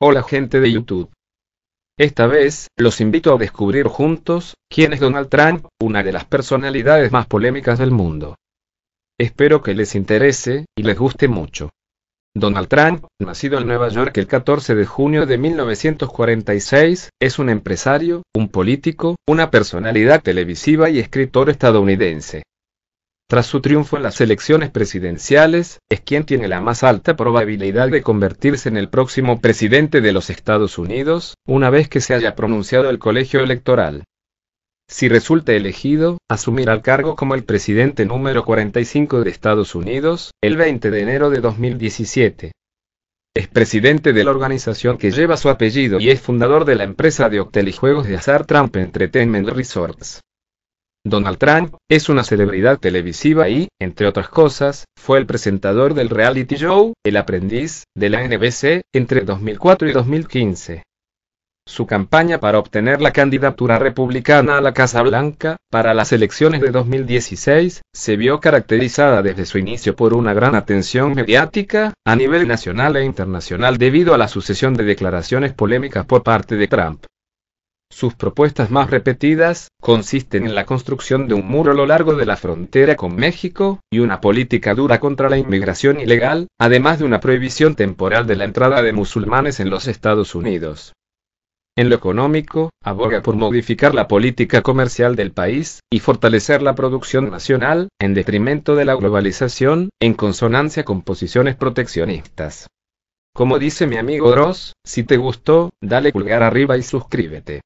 Hola gente de YouTube. Esta vez, los invito a descubrir juntos, quién es Donald Trump, una de las personalidades más polémicas del mundo. Espero que les interese, y les guste mucho. Donald Trump, nacido en Nueva York el 14 de junio de 1946, es un empresario, un político, una personalidad televisiva y escritor estadounidense. Tras su triunfo en las elecciones presidenciales, es quien tiene la más alta probabilidad de convertirse en el próximo presidente de los Estados Unidos, una vez que se haya pronunciado el colegio electoral. Si resulta elegido, asumirá el cargo como el presidente número 45 de Estados Unidos, el 20 de enero de 2017. Es presidente de la organización que lleva su apellido y es fundador de la empresa de octel y juegos de azar Trump Entertainment Resorts. Donald Trump es una celebridad televisiva y, entre otras cosas, fue el presentador del reality show El aprendiz de la NBC entre 2004 y 2015. Su campaña para obtener la candidatura republicana a la Casa Blanca para las elecciones de 2016 se vio caracterizada desde su inicio por una gran atención mediática a nivel nacional e internacional debido a la sucesión de declaraciones polémicas por parte de Trump. Sus propuestas más repetidas consisten en la construcción de un muro a lo largo de la frontera con México y una política dura contra la inmigración ilegal, además de una prohibición temporal de la entrada de musulmanes en los Estados Unidos. En lo económico, aboga por modificar la política comercial del país y fortalecer la producción nacional, en detrimento de la globalización, en consonancia con posiciones proteccionistas. Como dice mi amigo Dross, si te gustó, dale pulgar arriba y suscríbete.